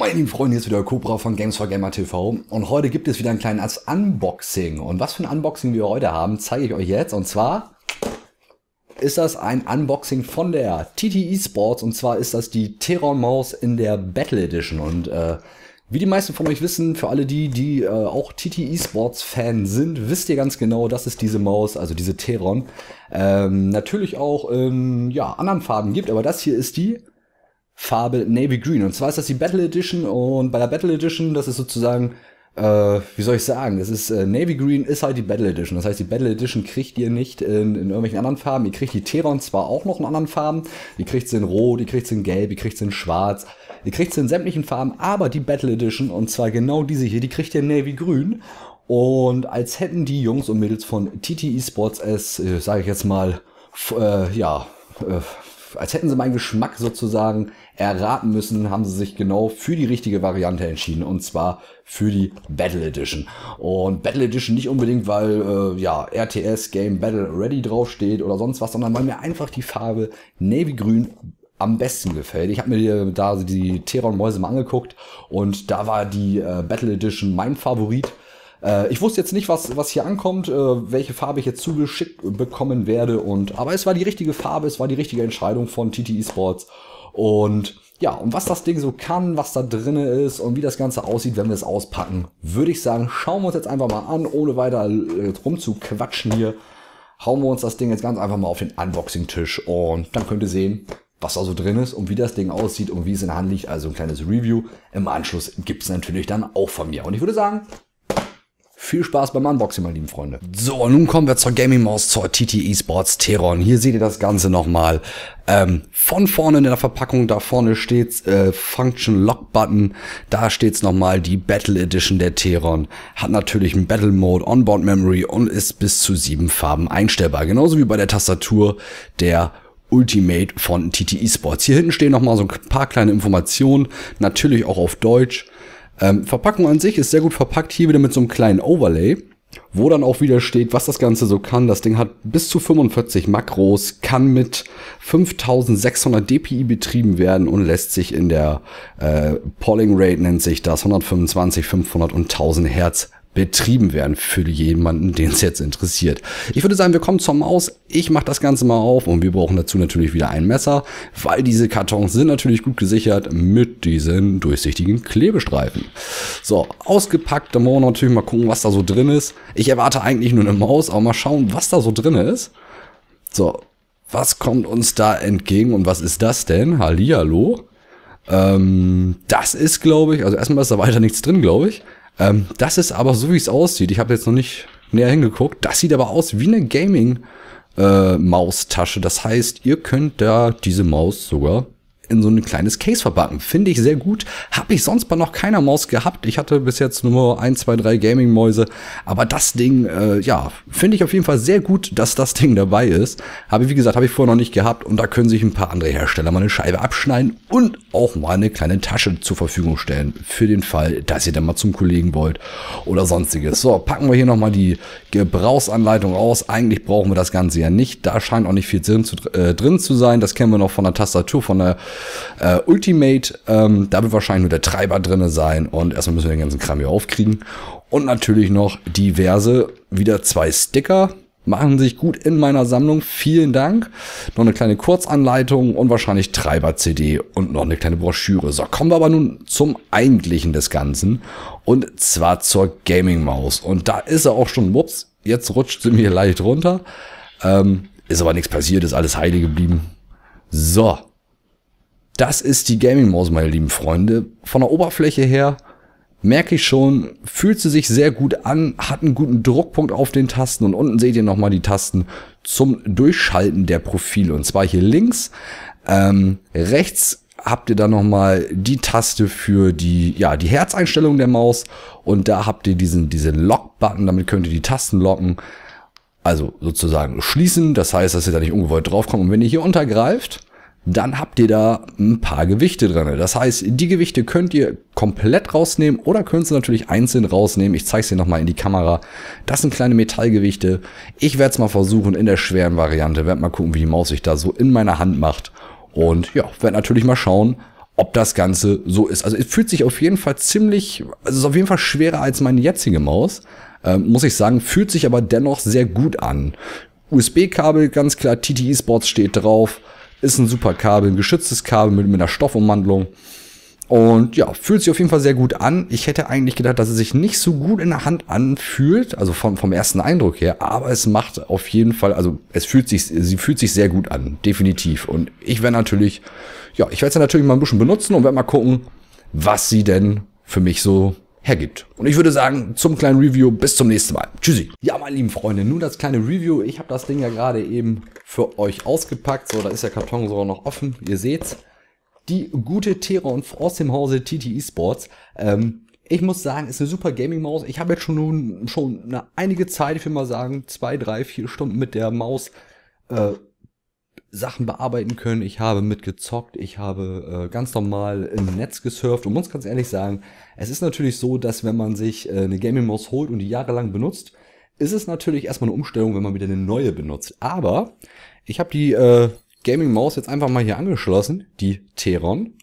meine lieben Freunde, hier ist wieder Cobra von Games for Gamer TV und heute gibt es wieder ein kleines Unboxing. Und was für ein Unboxing wir heute haben, zeige ich euch jetzt. Und zwar ist das ein Unboxing von der TTE Sports und zwar ist das die Teron Maus in der Battle Edition. Und äh, wie die meisten von euch wissen, für alle die, die äh, auch TTE Sports Fan sind, wisst ihr ganz genau, das ist diese Maus, also diese Teron. Ähm, natürlich auch in ja, anderen Farben gibt, aber das hier ist die Farbe Navy Green. Und zwar ist das die Battle Edition und bei der Battle Edition, das ist sozusagen, äh, wie soll ich sagen, das ist äh, Navy Green ist halt die Battle Edition. Das heißt, die Battle Edition kriegt ihr nicht in, in irgendwelchen anderen Farben. Ihr kriegt die Teron zwar auch noch in anderen Farben, ihr kriegt sie in Rot, ihr kriegt sie in Gelb, ihr kriegt sie in Schwarz, ihr kriegt sie in sämtlichen Farben, aber die Battle Edition, und zwar genau diese hier, die kriegt ihr in Navy Grün. Und als hätten die Jungs und Mädels von TT Esports es, äh, sage ich jetzt mal, äh, ja, äh, als hätten sie meinen Geschmack sozusagen erraten müssen, haben sie sich genau für die richtige Variante entschieden und zwar für die Battle Edition. Und Battle Edition nicht unbedingt, weil äh, ja RTS Game Battle Ready draufsteht oder sonst was, sondern weil mir einfach die Farbe Navy Grün am besten gefällt. Ich habe mir äh, da die Teron-Mäuse mal angeguckt und da war die äh, Battle Edition mein Favorit. Äh, ich wusste jetzt nicht, was, was hier ankommt, äh, welche Farbe ich jetzt zugeschickt bekommen werde. Und, aber es war die richtige Farbe, es war die richtige Entscheidung von TT Esports. Und ja, und was das Ding so kann, was da drinne ist und wie das Ganze aussieht, wenn wir es auspacken, würde ich sagen, schauen wir uns jetzt einfach mal an, ohne weiter äh, rumzuquatschen hier. Hauen wir uns das Ding jetzt ganz einfach mal auf den Unboxing-Tisch und dann könnt ihr sehen, was da so drin ist und wie das Ding aussieht und wie es in der Hand liegt. Also ein kleines Review. Im Anschluss gibt's natürlich dann auch von mir. Und ich würde sagen, viel Spaß beim Unboxing, meine lieben Freunde. So, nun kommen wir zur Gaming Maus, zur TT Esports Teron. Hier seht ihr das Ganze nochmal. Ähm, von vorne in der Verpackung, da vorne steht's äh, Function Lock Button. Da steht's nochmal die Battle Edition der Teron. Hat natürlich einen Battle Mode, Onboard Memory und ist bis zu sieben Farben einstellbar. Genauso wie bei der Tastatur der Ultimate von TT Esports. Hier hinten stehen nochmal so ein paar kleine Informationen. Natürlich auch auf Deutsch. Ähm, Verpackung an sich ist sehr gut verpackt, hier wieder mit so einem kleinen Overlay wo dann auch wieder steht, was das Ganze so kann. Das Ding hat bis zu 45 Makros, kann mit 5600 dpi betrieben werden und lässt sich in der äh, Polling Rate nennt sich das 125, 500 und 1000 Hertz betrieben werden für jemanden, den es jetzt interessiert. Ich würde sagen, wir kommen zur Maus. Ich mache das Ganze mal auf und wir brauchen dazu natürlich wieder ein Messer, weil diese Kartons sind natürlich gut gesichert mit diesen durchsichtigen Klebestreifen. So, ausgepackt, dann wollen wir natürlich mal gucken, was da so drin ist. Ich erwarte eigentlich nur eine Maus, aber mal schauen, was da so drin ist. So, was kommt uns da entgegen und was ist das denn? Hallihallo. Ähm, das ist, glaube ich, also erstmal ist da weiter nichts drin, glaube ich. Ähm, das ist aber so, wie es aussieht. Ich habe jetzt noch nicht näher hingeguckt. Das sieht aber aus wie eine Gaming-Maustasche. Äh, das heißt, ihr könnt da diese Maus sogar in so ein kleines Case verpacken. Finde ich sehr gut. Habe ich sonst bei noch keiner Maus gehabt. Ich hatte bis jetzt nur 1, 2, 3 Gaming-Mäuse. Aber das Ding, äh, ja, finde ich auf jeden Fall sehr gut, dass das Ding dabei ist. Habe ich, wie gesagt, habe ich vorher noch nicht gehabt. Und da können sich ein paar andere Hersteller mal eine Scheibe abschneiden und auch mal eine kleine Tasche zur Verfügung stellen. Für den Fall, dass ihr dann mal zum Kollegen wollt oder sonstiges. So, packen wir hier nochmal die Gebrauchsanleitung aus. Eigentlich brauchen wir das Ganze ja nicht. Da scheint auch nicht viel Sinn zu, äh, drin zu sein. Das kennen wir noch von der Tastatur, von der äh, Ultimate, ähm, da wird wahrscheinlich nur der Treiber drinne sein und erstmal müssen wir den ganzen Kram hier aufkriegen. Und natürlich noch diverse, wieder zwei Sticker, machen sich gut in meiner Sammlung. Vielen Dank. Noch eine kleine Kurzanleitung und wahrscheinlich Treiber-CD und noch eine kleine Broschüre. So, kommen wir aber nun zum Eigentlichen des Ganzen und zwar zur Gaming-Maus. Und da ist er auch schon, whoops, jetzt rutscht sie mir leicht runter. Ähm, ist aber nichts passiert, ist alles heile geblieben. So, das ist die Gaming-Maus, meine lieben Freunde. Von der Oberfläche her merke ich schon, fühlt sie sich sehr gut an, hat einen guten Druckpunkt auf den Tasten und unten seht ihr nochmal die Tasten zum Durchschalten der Profile. Und zwar hier links, ähm, rechts habt ihr dann nochmal die Taste für die, ja, die Herzeinstellung der Maus und da habt ihr diesen, diesen Lock-Button, damit könnt ihr die Tasten locken. Also sozusagen schließen, das heißt, dass ihr da nicht ungewollt draufkommt. Und wenn ihr hier untergreift, dann habt ihr da ein paar Gewichte drin. Das heißt, die Gewichte könnt ihr komplett rausnehmen oder könnt sie natürlich einzeln rausnehmen. Ich zeige es dir nochmal in die Kamera. Das sind kleine Metallgewichte. Ich werde es mal versuchen in der schweren Variante. Werd mal gucken, wie die Maus sich da so in meiner Hand macht. Und ja, werde natürlich mal schauen, ob das Ganze so ist. Also es fühlt sich auf jeden Fall ziemlich, also es ist auf jeden Fall schwerer als meine jetzige Maus. Ähm, muss ich sagen, fühlt sich aber dennoch sehr gut an. USB-Kabel, ganz klar, TTE-Sports steht drauf. Ist ein super Kabel, ein geschütztes Kabel mit, mit einer Stoffumwandlung. Und ja, fühlt sich auf jeden Fall sehr gut an. Ich hätte eigentlich gedacht, dass es sich nicht so gut in der Hand anfühlt, also vom, vom ersten Eindruck her, aber es macht auf jeden Fall, also es fühlt sich, sie fühlt sich sehr gut an, definitiv. Und ich werde natürlich, ja, ich werde es natürlich mal ein bisschen benutzen und werde mal gucken, was sie denn für mich so hergibt. Und ich würde sagen, zum kleinen Review, bis zum nächsten Mal. Tschüssi. Ja, meine lieben Freunde, nun das kleine Review. Ich habe das Ding ja gerade eben für euch ausgepackt. So, da ist der Karton sogar noch offen. Ihr seht's. Die gute Teron aus dem Hause TTE Sports. Ähm, ich muss sagen, ist eine super Gaming-Maus. Ich habe jetzt schon nun schon eine einige Zeit, ich will mal sagen, zwei, drei, vier Stunden mit der Maus äh, Sachen bearbeiten können. Ich habe mitgezockt, ich habe äh, ganz normal im Netz gesurft und muss ganz ehrlich sagen, es ist natürlich so, dass wenn man sich äh, eine Gaming Maus holt und die jahrelang benutzt, ist es natürlich erstmal eine Umstellung, wenn man wieder eine neue benutzt. Aber ich habe die äh, Gaming Maus jetzt einfach mal hier angeschlossen, die Teron.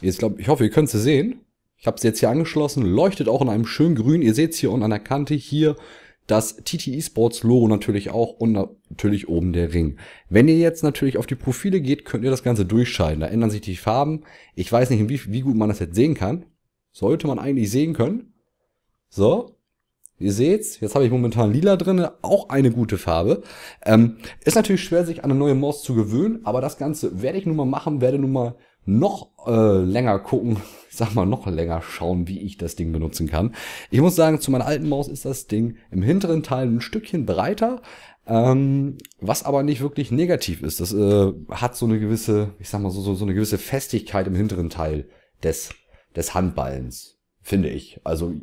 Jetzt glaube ich hoffe, ihr könnt sie sehen. Ich habe sie jetzt hier angeschlossen, leuchtet auch in einem schönen Grün. Ihr seht es hier unten an der Kante hier das TTE Sports Logo natürlich auch und natürlich oben der Ring. Wenn ihr jetzt natürlich auf die Profile geht, könnt ihr das Ganze durchschalten. Da ändern sich die Farben. Ich weiß nicht, wie, wie gut man das jetzt sehen kann. Sollte man eigentlich sehen können. So. Ihr seht's, jetzt habe ich momentan lila drinne, auch eine gute Farbe. Ähm, ist natürlich schwer, sich an eine neue Maus zu gewöhnen, aber das Ganze werde ich nun mal machen, werde nun mal noch äh, länger gucken, ich sag mal noch länger schauen, wie ich das Ding benutzen kann. Ich muss sagen, zu meiner alten Maus ist das Ding im hinteren Teil ein Stückchen breiter, ähm, was aber nicht wirklich negativ ist. Das äh, hat so eine gewisse, ich sag mal so, so, so eine gewisse Festigkeit im hinteren Teil des, des Handballens finde ich. Also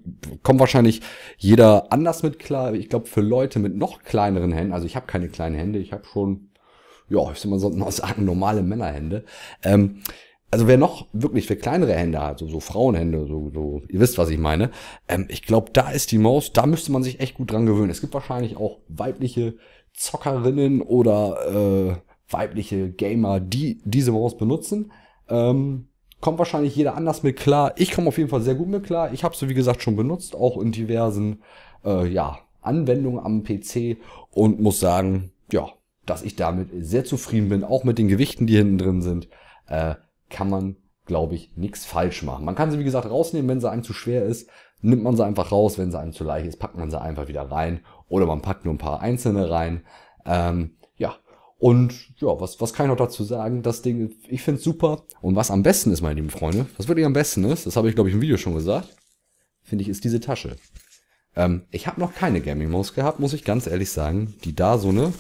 kommt wahrscheinlich jeder anders mit klar. Ich glaube, für Leute mit noch kleineren Händen, also ich habe keine kleinen Hände, ich habe schon, ja, ich sag mal so sagen, normale Männerhände. Ähm, also wer noch wirklich für kleinere Hände hat, so, so Frauenhände, so, so, ihr wisst, was ich meine, ähm, ich glaube, da ist die Maus, da müsste man sich echt gut dran gewöhnen. Es gibt wahrscheinlich auch weibliche Zockerinnen oder äh, weibliche Gamer, die diese Maus benutzen. Ähm, kommt wahrscheinlich jeder anders mit klar. Ich komme auf jeden Fall sehr gut mit klar. Ich habe sie, wie gesagt, schon benutzt, auch in diversen äh, ja, Anwendungen am PC und muss sagen, ja, dass ich damit sehr zufrieden bin, auch mit den Gewichten, die hinten drin sind. Äh, kann man, glaube ich, nichts falsch machen. Man kann sie, wie gesagt, rausnehmen, wenn sie einem zu schwer ist, nimmt man sie einfach raus, wenn sie einem zu leicht ist, packt man sie einfach wieder rein oder man packt nur ein paar einzelne rein. Ähm, ja, und ja, was, was kann ich noch dazu sagen? Das Ding, ich finde es super. Und was am besten ist, meine lieben Freunde, was wirklich am besten ist, das habe ich, glaube ich, im Video schon gesagt, finde ich, ist diese Tasche. Ähm, ich habe noch keine Gaming Maus gehabt, muss ich ganz ehrlich sagen, die da so eine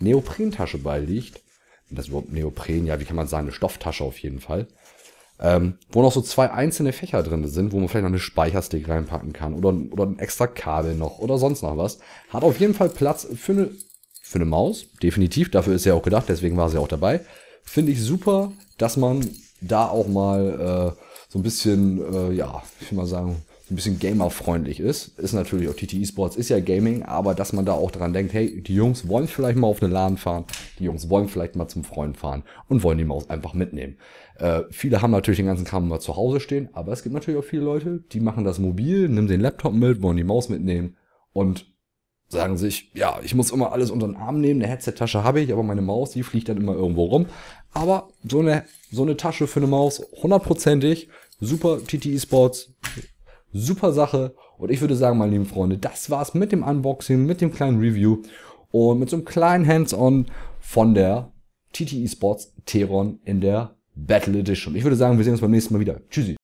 Neoprentasche beiliegt, das überhaupt Neopren? Ja, wie kann man sagen, eine Stofftasche auf jeden Fall. Ähm, wo noch so zwei einzelne Fächer drin sind, wo man vielleicht noch eine Speicherstick reinpacken kann oder, oder ein extra Kabel noch oder sonst noch was. Hat auf jeden Fall Platz für eine, für eine Maus, definitiv. Dafür ist ja auch gedacht, deswegen war sie auch dabei. Finde ich super, dass man da auch mal äh, so ein bisschen, äh, ja, ich will mal sagen, ein bisschen gamerfreundlich ist. Ist natürlich auch TTE Sports ist ja Gaming, aber dass man da auch dran denkt, hey, die Jungs wollen vielleicht mal auf eine LAN fahren, die Jungs wollen vielleicht mal zum Freund fahren und wollen die Maus einfach mitnehmen. Äh, viele haben natürlich den ganzen Kram immer zu Hause stehen, aber es gibt natürlich auch viele Leute, die machen das mobil, nehmen den Laptop mit, wollen die Maus mitnehmen und sagen sich, ja, ich muss immer alles unter den Arm nehmen, eine Headset-Tasche habe ich, aber meine Maus, die fliegt dann immer irgendwo rum. Aber so eine, so eine Tasche für eine Maus, hundertprozentig, super TTE Sports, Super Sache. Und ich würde sagen, meine lieben Freunde, das war's mit dem Unboxing, mit dem kleinen Review und mit so einem kleinen Hands-on von der TTE Sports Teron in der Battle Edition. Ich würde sagen, wir sehen uns beim nächsten Mal wieder. Tschüssi.